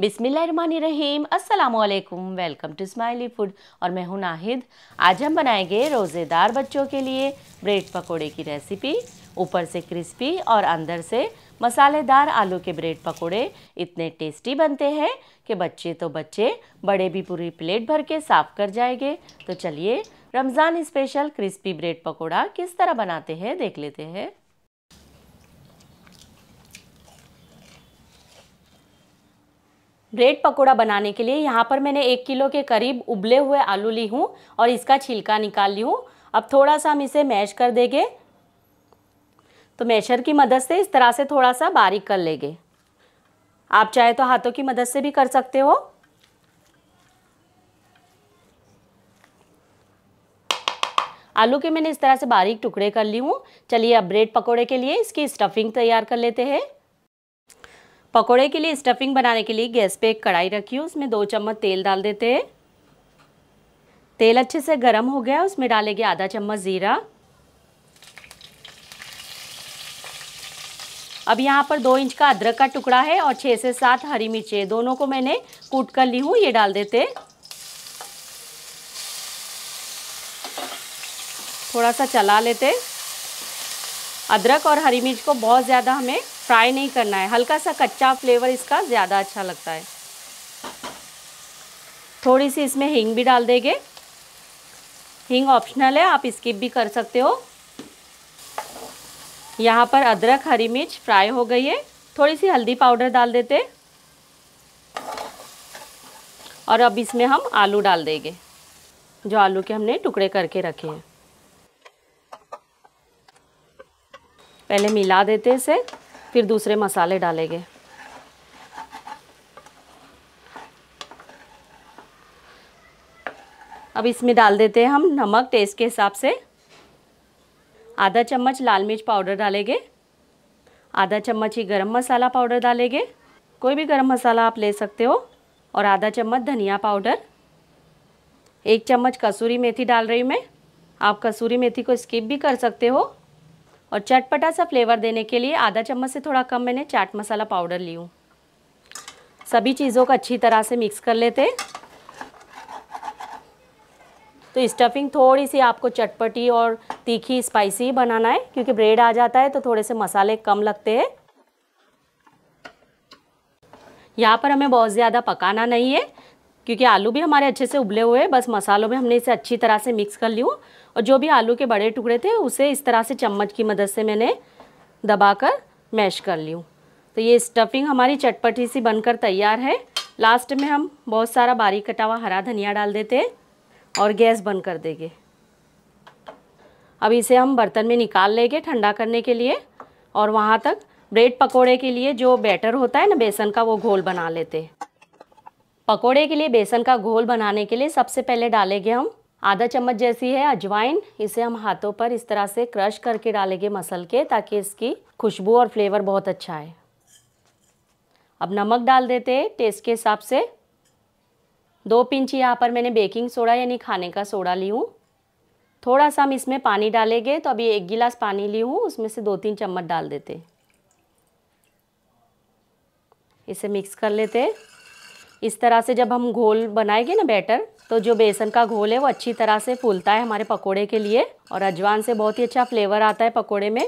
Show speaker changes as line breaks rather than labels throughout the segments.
बिसमीम अल्लाम welcome to smiley food और मैं हूं नाहिद आज हम बनाएंगे रोज़ेदार बच्चों के लिए ब्रेड पकोड़े की रेसिपी ऊपर से क्रिस्पी और अंदर से मसालेदार आलू के ब्रेड पकोड़े इतने टेस्टी बनते हैं कि बच्चे तो बच्चे बड़े भी पूरी प्लेट भर के साफ कर जाएंगे तो चलिए Ramzan special crispy bread pakora किस तरह बनाते हैं देख लेते हैं ब्रेड पकोड़ा बनाने के लिए यहाँ पर मैंने एक किलो के करीब उबले हुए आलू ली हूँ और इसका छिलका निकाल ली हूँ अब थोड़ा सा हम इसे मैश कर देंगे तो मैशर की मदद से इस तरह से थोड़ा सा बारीक कर लेंगे आप चाहे तो हाथों की मदद से भी कर सकते हो आलू के मैंने इस तरह से बारीक टुकड़े कर ली हूँ चलिए अब ब्रेड पकोड़े के लिए इसकी स्टफिंग तैयार कर लेते हैं पकोड़े के लिए स्टफिंग बनाने के लिए गैस पे एक कढ़ाई रखी उसमें दो चम्मच तेल डाल देते हैं तेल अच्छे से गर्म हो गया उसमें डालेंगे आधा चम्मच ज़ीरा अब यहाँ पर दो इंच का अदरक का टुकड़ा है और छः से सात हरी मिर्चें दोनों को मैंने कूट कर ली हूँ ये डाल देते थोड़ा सा चला लेते अदरक और हरी मिर्च को बहुत ज़्यादा हमें फ्राई नहीं करना है हल्का सा कच्चा फ्लेवर इसका ज़्यादा अच्छा लगता है थोड़ी सी इसमें हींग भी डाल देंगे हींग ऑप्शनल है आप स्किप भी कर सकते हो यहाँ पर अदरक हरी मिर्च फ्राई हो गई है थोड़ी सी हल्दी पाउडर डाल देते और अब इसमें हम आलू डाल देंगे जो आलू के हमने टुकड़े करके रखे हैं पहले मिला देते इसे फिर दूसरे मसाले डालेंगे अब इसमें डाल देते हैं हम नमक टेस्ट के हिसाब से आधा चम्मच लाल मिर्च पाउडर डालेंगे आधा चम्मच ही गरम मसाला पाउडर डालेंगे कोई भी गरम मसाला आप ले सकते हो और आधा चम्मच धनिया पाउडर एक चम्मच कसूरी मेथी डाल रही हूँ मैं आप कसूरी मेथी को स्किप भी कर सकते हो और चटपटा सा फ्लेवर देने के लिए आधा चम्मच से थोड़ा कम मैंने चाट मसाला पाउडर ली हूँ सभी चीज़ों को अच्छी तरह से मिक्स कर लेते तो स्टफिंग थोड़ी सी आपको चटपटी और तीखी स्पाइसी बनाना है क्योंकि ब्रेड आ जाता है तो थोड़े से मसाले कम लगते हैं यहाँ पर हमें बहुत ज़्यादा पकाना नहीं है क्योंकि आलू भी हमारे अच्छे से उबले हुए हैं बस मसालों में हमने इसे अच्छी तरह से मिक्स कर लिया और जो भी आलू के बड़े टुकड़े थे उसे इस तरह से चम्मच की मदद से मैंने दबा कर मैश कर ली तो ये स्टफिंग हमारी चटपटी सी बनकर तैयार है लास्ट में हम बहुत सारा बारीक कटा हुआ हरा धनिया डाल देते और गैस बंद कर देंगे अब इसे हम बर्तन में निकाल लेंगे ठंडा करने के लिए और वहाँ तक ब्रेड पकोड़े के लिए जो बैटर होता है ना बेसन का वो घोल बना लेते हैं पकोड़े के लिए बेसन का घोल बनाने के लिए सबसे पहले डालेंगे हम आधा चम्मच जैसी है अजवाइन इसे हम हाथों पर इस तरह से क्रश करके डालेंगे मसल के ताकि इसकी खुशबू और फ्लेवर बहुत अच्छा आए अब नमक डाल देते हैं टेस्ट के हिसाब से दो पिंच यहाँ पर मैंने बेकिंग सोडा यानी खाने का सोडा ली हूँ थोड़ा सा हम इसमें पानी डालेंगे तो अभी एक गिलास पानी ली हूँ उसमें से दो तीन चम्मच डाल देते इसे मिक्स कर लेते इस तरह से जब हम घोल बनाएंगे ना बैटर तो जो बेसन का घोल है वो अच्छी तरह से फूलता है हमारे पकोड़े के लिए और अजवान से बहुत ही अच्छा फ्लेवर आता है पकोड़े में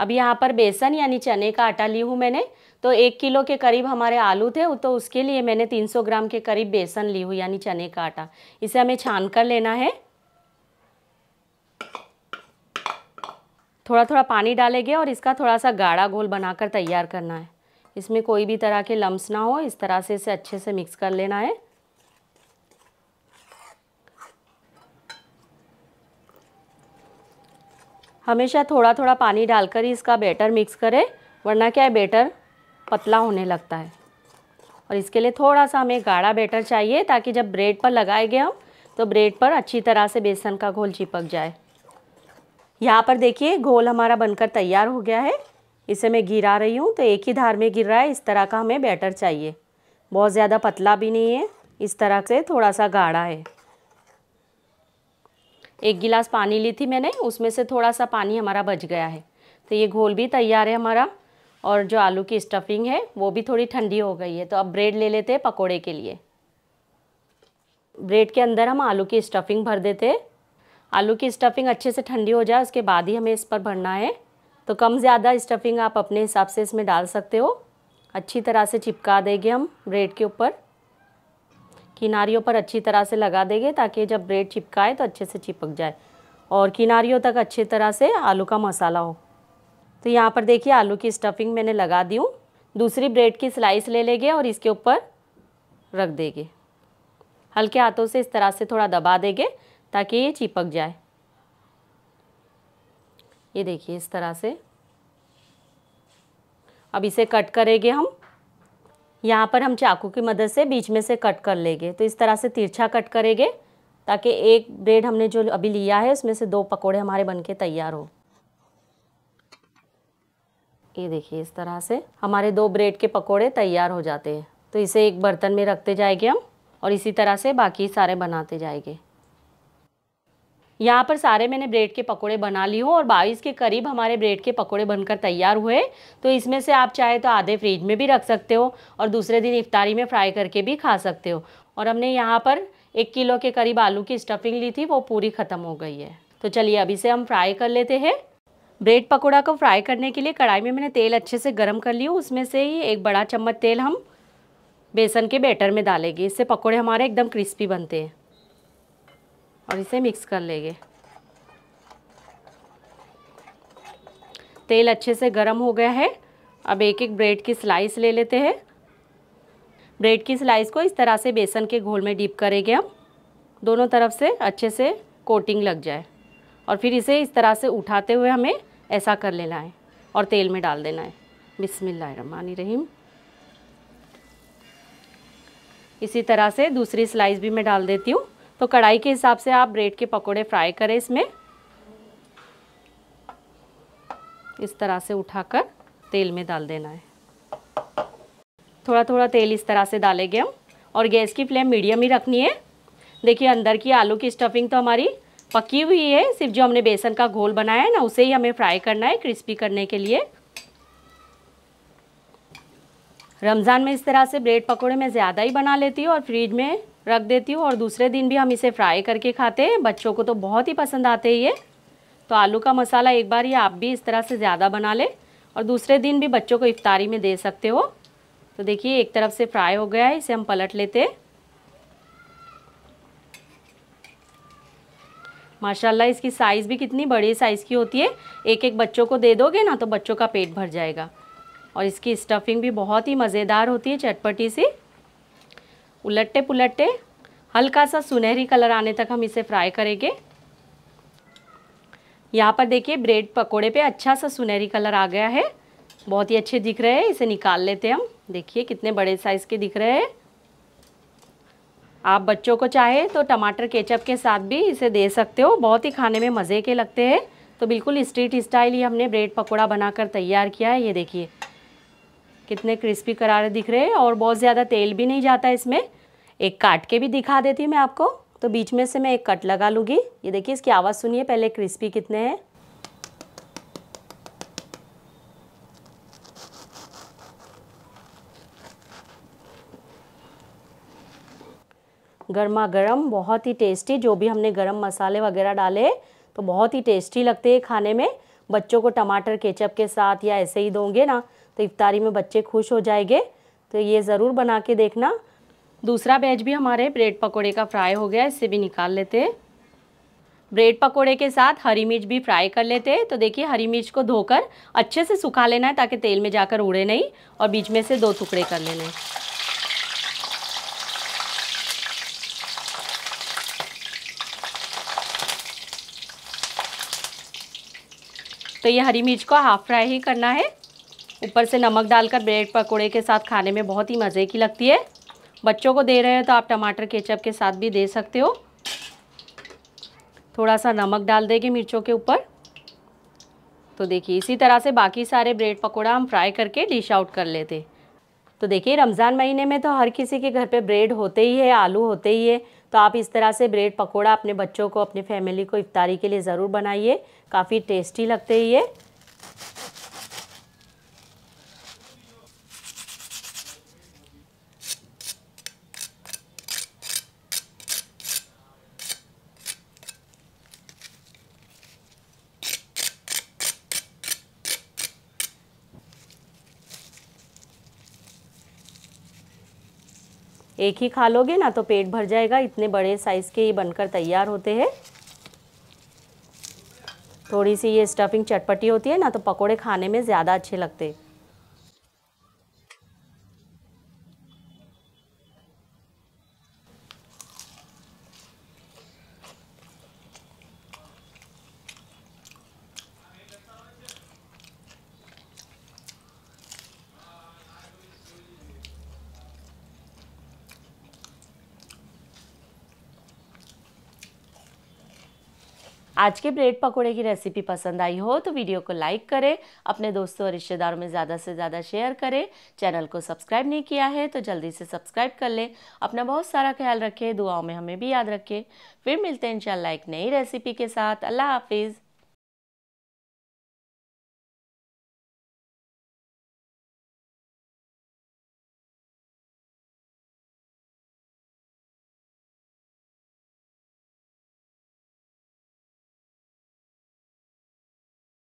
अब यहाँ पर बेसन यानी चने का आटा ली हूँ मैंने तो एक किलो के करीब हमारे आलू थे तो उसके लिए मैंने 300 ग्राम के करीब बेसन ली हूँ यानी चने का आटा इसे हमें छान कर लेना है थोड़ा थोड़ा पानी डालेंगे और इसका थोड़ा सा गाढ़ा घोल बनाकर तैयार करना है इसमें कोई भी तरह के लम्स ना हो इस तरह से इसे अच्छे से मिक्स कर लेना है हमेशा थोड़ा थोड़ा पानी डालकर ही इसका बैटर मिक्स करें वरना क्या है बैटर पतला होने लगता है और इसके लिए थोड़ा सा हमें गाढ़ा बैटर चाहिए ताकि जब ब्रेड पर लगाए गए हम तो ब्रेड पर अच्छी तरह से बेसन का घोल चिपक जाए यहाँ पर देखिए घोल हमारा बनकर तैयार हो गया है इसे मैं गिरा रही हूँ तो एक ही धार में गिर रहा है इस तरह का हमें बैटर चाहिए बहुत ज़्यादा पतला भी नहीं है इस तरह से थोड़ा सा गाढ़ा है एक गिलास पानी ली थी मैंने उसमें से थोड़ा सा पानी हमारा बच गया है तो ये घोल भी तैयार है हमारा और जो आलू की स्टफिंग है वो भी थोड़ी ठंडी हो गई है तो अब ब्रेड ले लेते हैं पकोड़े के लिए ब्रेड के अंदर हम आलू की स्टफिंग भर देते हैं आलू की स्टफिंग अच्छे से ठंडी हो जाए उसके बाद ही हमें इस पर भरना है तो कम ज़्यादा स्टफिंग आप अपने हिसाब से इसमें डाल सकते हो अच्छी तरह से चिपका देंगे हम ब्रेड के ऊपर किनारियों पर अच्छी तरह से लगा देंगे ताकि जब ब्रेड चिपकाए तो अच्छे से चिपक जाए और किनारियों तक अच्छी तरह से आलू का मसाला हो तो यहाँ पर देखिए आलू की स्टफिंग मैंने लगा दी हूँ दूसरी ब्रेड की स्लाइस ले लेंगे और इसके ऊपर रख देंगे हल्के हाथों से इस तरह से थोड़ा दबा देंगे ताकि ये चिपक जाए ये देखिए इस तरह से अब इसे कट करेंगे हम यहाँ पर हम चाकू की मदद से बीच में से कट कर लेंगे तो इस तरह से तिरछा कट करेंगे ताकि एक ब्रेड हमने जो अभी लिया है उसमें से दो पकोड़े हमारे बनके तैयार हो ये देखिए इस तरह से हमारे दो ब्रेड के पकोड़े तैयार हो जाते हैं तो इसे एक बर्तन में रखते जाएंगे हम और इसी तरह से बाकी सारे बनाते जाएंगे यहाँ पर सारे मैंने ब्रेड के पकोड़े बना लिए हूँ और बाईस के करीब हमारे ब्रेड के पकोड़े बनकर तैयार हुए तो इसमें से आप चाहे तो आधे फ्रिज में भी रख सकते हो और दूसरे दिन इफ्तारी में फ्राई करके भी खा सकते हो और हमने यहाँ पर एक किलो के करीब आलू की स्टफिंग ली थी वो पूरी ख़त्म हो गई है तो चलिए अभी से हम फ्राई कर लेते हैं ब्रेड पकोड़ा को फ्राई करने के लिए कढ़ाई में मैंने तेल अच्छे से गर्म कर लिया उसमें से ही एक बड़ा चम्मच तेल हम बेसन के बैटर में डालेंगे इससे पकोड़े हमारे एकदम क्रिस्पी बनते हैं और इसे मिक्स कर लेंगे तेल अच्छे से गर्म हो गया है अब एक एक ब्रेड की स्लाइस ले लेते हैं ब्रेड की स्लाइस को इस तरह से बेसन के घोल में डीप करेंगे हम दोनों तरफ से अच्छे से कोटिंग लग जाए और फिर इसे इस तरह से उठाते हुए हमें ऐसा कर लेना है और तेल में डाल देना है बिसमिल्ल रहीम इसी तरह से दूसरी स्लाइस भी मैं डाल देती हूँ तो कढ़ाई के हिसाब से आप ब्रेड के पकोड़े फ्राई करें इसमें इस तरह से उठाकर तेल में डाल देना है थोड़ा थोड़ा तेल इस तरह से डालेंगे हम और गैस की फ्लेम मीडियम ही रखनी है देखिए अंदर की आलू की स्टफिंग तो हमारी पकी हुई है सिर्फ जो हमने बेसन का घोल बनाया है ना उसे ही हमें फ्राई करना है क्रिस्पी करने के लिए रमज़ान में इस तरह से ब्रेड पकौड़े मैं ज़्यादा ही बना लेती हूँ और फ्रिज में रख देती हूँ और दूसरे दिन भी हम इसे फ्राई करके खाते हैं बच्चों को तो बहुत ही पसंद आते हैं ये तो आलू का मसाला एक बार ये आप भी इस तरह से ज़्यादा बना लें और दूसरे दिन भी बच्चों को इफ्तारी में दे सकते हो तो देखिए एक तरफ से फ्राई हो गया है इसे हम पलट लेते हैं माशाल्लाह इसकी साइज़ भी कितनी बड़ी साइज़ की होती है एक एक बच्चों को दे दोगे ना तो बच्चों का पेट भर जाएगा और इसकी स्टफिंग भी बहुत ही मज़ेदार होती है चटपटी सी उलटते पुलटते हल्का सा सुनहरी कलर आने तक हम इसे फ्राई करेंगे यहाँ पर देखिए ब्रेड पकोड़े पे अच्छा सा सुनहरी कलर आ गया है बहुत ही अच्छे दिख रहे हैं इसे निकाल लेते हैं हम देखिए कितने बड़े साइज़ के दिख रहे हैं आप बच्चों को चाहे तो टमाटर केचप के साथ भी इसे दे सकते हो बहुत ही खाने में मज़े के लगते हैं तो बिल्कुल स्ट्रीट स्टाइल ही हमने ब्रेड पकौड़ा बनाकर तैयार किया है ये देखिए कितने क्रिस्पी करारे दिख रहे हैं और बहुत ज़्यादा तेल भी नहीं जाता इसमें एक काट के भी दिखा देती हूँ मैं आपको तो बीच में से मैं एक कट लगा लूँगी ये देखिए इसकी आवाज़ सुनिए पहले क्रिस्पी कितने हैं गर्मा गर्म बहुत ही टेस्टी जो भी हमने गरम मसाले वगैरह डाले तो बहुत ही टेस्टी लगते हैं खाने में बच्चों को टमाटर केचप के साथ या ऐसे ही दोगे ना तो इफ्तारी में बच्चे खुश हो जाएंगे तो ये ज़रूर बना के देखना दूसरा बैच भी हमारे ब्रेड पकोड़े का फ्राई हो गया इससे भी निकाल लेते ब्रेड पकोड़े के साथ हरी मिर्च भी फ्राई कर लेते हैं तो देखिए हरी मिर्च को धोकर अच्छे से सुखा लेना है ताकि तेल में जाकर उड़े नहीं और बीच में से दो टुकड़े कर लेने तो ये हरी मिर्च को हाफ फ्राई ही करना है ऊपर से नमक डालकर ब्रेड पकौड़े के साथ खाने में बहुत ही मज़े की लगती है बच्चों को दे रहे हैं तो आप टमाटर केचप के साथ भी दे सकते हो थोड़ा सा नमक डाल देंगे मिर्चों के ऊपर तो देखिए इसी तरह से बाकी सारे ब्रेड पकौड़ा हम फ्राई करके डिश आउट कर लेते तो देखिए रमज़ान महीने में तो हर किसी के घर पे ब्रेड होते ही है आलू होते ही है तो आप इस तरह से ब्रेड पकौड़ा अपने बच्चों को अपने फैमिली को इफ्तारी के लिए ज़रूर बनाइए काफ़ी टेस्टी लगते ही है एक ही खा लोगे ना तो पेट भर जाएगा इतने बड़े साइज़ के ये बनकर तैयार होते हैं थोड़ी सी ये स्टफिंग चटपटी होती है ना तो पकोड़े खाने में ज़्यादा अच्छे लगते हैं आज के ब्रेड पकौड़े की रेसिपी पसंद आई हो तो वीडियो को लाइक करें अपने दोस्तों और रिश्तेदारों में ज़्यादा से ज़्यादा शेयर करें चैनल को सब्सक्राइब नहीं किया है तो जल्दी से सब्सक्राइब कर लें अपना बहुत सारा ख्याल रखें दुआओं में हमें भी याद रखें फिर मिलते हैं इंशाल्लाह एक नई रेसिपी के साथ अल्लाह हाफिज़